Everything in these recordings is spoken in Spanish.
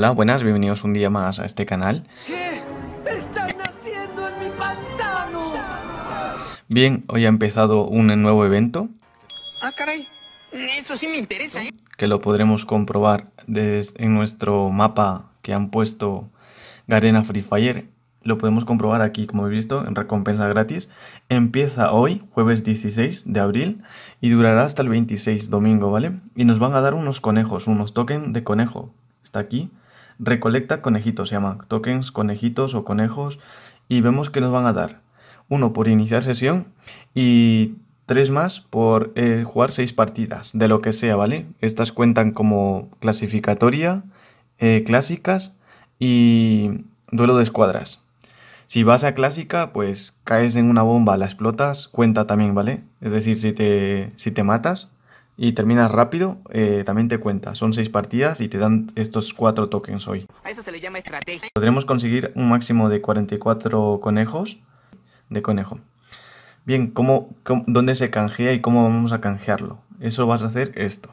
Hola, buenas, bienvenidos un día más a este canal. ¿Qué están haciendo en mi pantano? Bien, hoy ha empezado un nuevo evento. Ah, caray, eso sí me interesa, ¿eh? Que lo podremos comprobar en nuestro mapa que han puesto Garena Free Fire. Lo podemos comprobar aquí, como he visto, en recompensa gratis. Empieza hoy, jueves 16 de abril, y durará hasta el 26, domingo, ¿vale? Y nos van a dar unos conejos, unos tokens de conejo. Está aquí Recolecta conejitos, se llama Tokens, conejitos o conejos. Y vemos que nos van a dar. Uno por iniciar sesión y tres más por eh, jugar seis partidas, de lo que sea, ¿vale? Estas cuentan como clasificatoria, eh, clásicas y duelo de escuadras. Si vas a clásica, pues caes en una bomba, la explotas, cuenta también, ¿vale? Es decir, si si te matas, y terminas rápido, eh, también te cuenta. Son seis partidas y te dan estos cuatro tokens hoy. A eso se le llama estrategia. Podremos conseguir un máximo de 44 conejos de conejo. Bien, dónde se canjea y cómo vamos a canjearlo? Eso vas a hacer esto.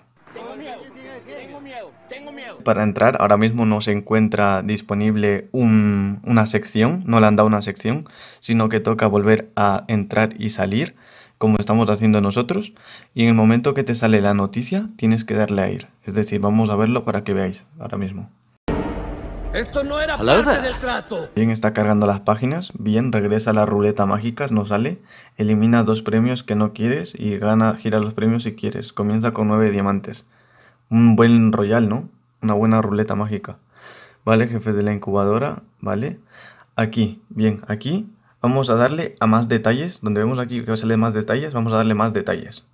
Para entrar, ahora mismo no se encuentra disponible una sección, no le han dado una sección, sino que toca volver a entrar y salir como estamos haciendo nosotros, y en el momento que te sale la noticia tienes que darle a ir. Es decir, vamos a verlo para que veáis ahora mismo. Esto no era trato. Bien está cargando las páginas, bien regresa la ruleta mágica, no sale, elimina dos premios que no quieres y gana, gira los premios si quieres. Comienza con nueve diamantes. Un buen royal, ¿no? Una buena ruleta mágica. Vale, jefes de la incubadora, vale. Aquí, bien, aquí vamos a darle a más detalles, donde vemos aquí que sale más detalles, vamos a darle más detalles.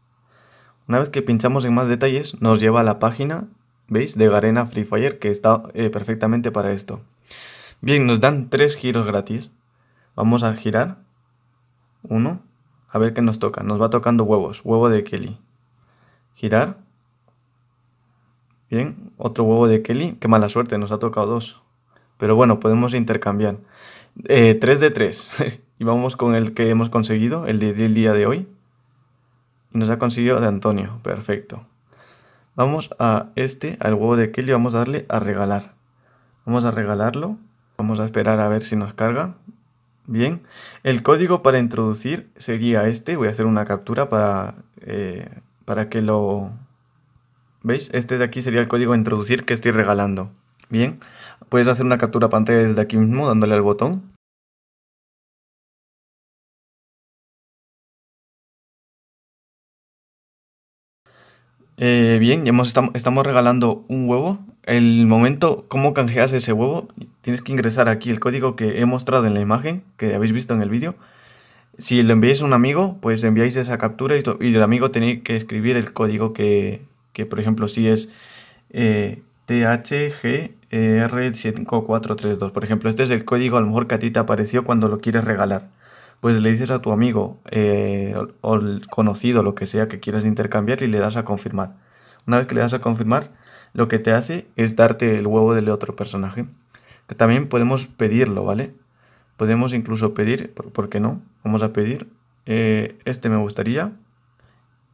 Una vez que pinchamos en más detalles, nos lleva a la página, ¿veis? De Garena Free Fire, que está eh, perfectamente para esto. Bien, nos dan tres giros gratis. Vamos a girar. Uno. A ver qué nos toca. Nos va tocando huevos. Huevo de Kelly. Girar. Bien, otro huevo de Kelly. Qué mala suerte, nos ha tocado dos. Pero bueno, podemos intercambiar. 3 eh, de 3. y vamos con el que hemos conseguido, el del día de hoy. nos ha conseguido de Antonio. Perfecto. Vamos a este, al huevo de le vamos a darle a regalar. Vamos a regalarlo. Vamos a esperar a ver si nos carga. Bien. El código para introducir sería este. Voy a hacer una captura para, eh, para que lo... ¿Veis? Este de aquí sería el código introducir que estoy regalando. Bien, puedes hacer una captura pantalla desde aquí mismo dándole al botón. Eh, bien, ya hemos, estamos regalando un huevo. El momento, cómo canjeas ese huevo, tienes que ingresar aquí el código que he mostrado en la imagen, que habéis visto en el vídeo. Si lo enviáis a un amigo, pues enviáis esa captura y, el amigo tiene que escribir el código que, por ejemplo, si es eh, THGR5432. E por ejemplo, este es el código a lo mejor que a ti te apareció cuando lo quieres regalar. Pues le dices a tu amigo eh, o, conocido, lo que sea que quieras intercambiar y le das a confirmar. Una vez que le das a confirmar, lo que te hace es darte el huevo del otro personaje. también podemos pedirlo, ¿vale? Podemos incluso pedir, ¿por, qué no? Vamos a pedir, eh, este me gustaría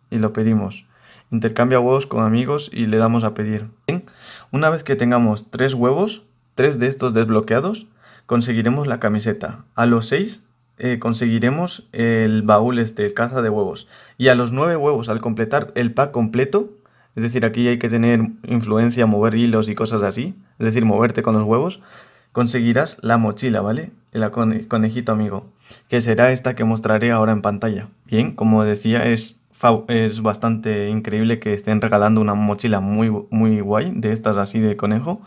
y lo pedimos. Intercambia huevos con amigos y le damos a pedir. Una vez que tengamos tres huevos, tres de estos desbloqueados, conseguiremos la camiseta. A los seis eh, conseguiremos el baúl este, caza de huevos. Y a los nueve huevos, al completar el pack completo, es decir, aquí hay que tener influencia, mover hilos y cosas así, es decir, moverte con los huevos, conseguirás la mochila, ¿vale? El conejito amigo, que será esta que mostraré ahora en pantalla. Bien, como decía, es es bastante increíble que estén regalando una mochila muy, muy guay de estas así de conejo.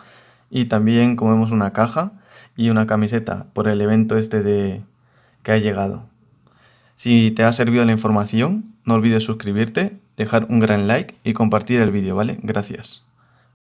Y también comemos una caja y una camiseta por el evento este de que ha llegado. Si te ha servido la información, no olvides suscribirte, dejar un gran like y compartir el vídeo, ¿vale? Gracias.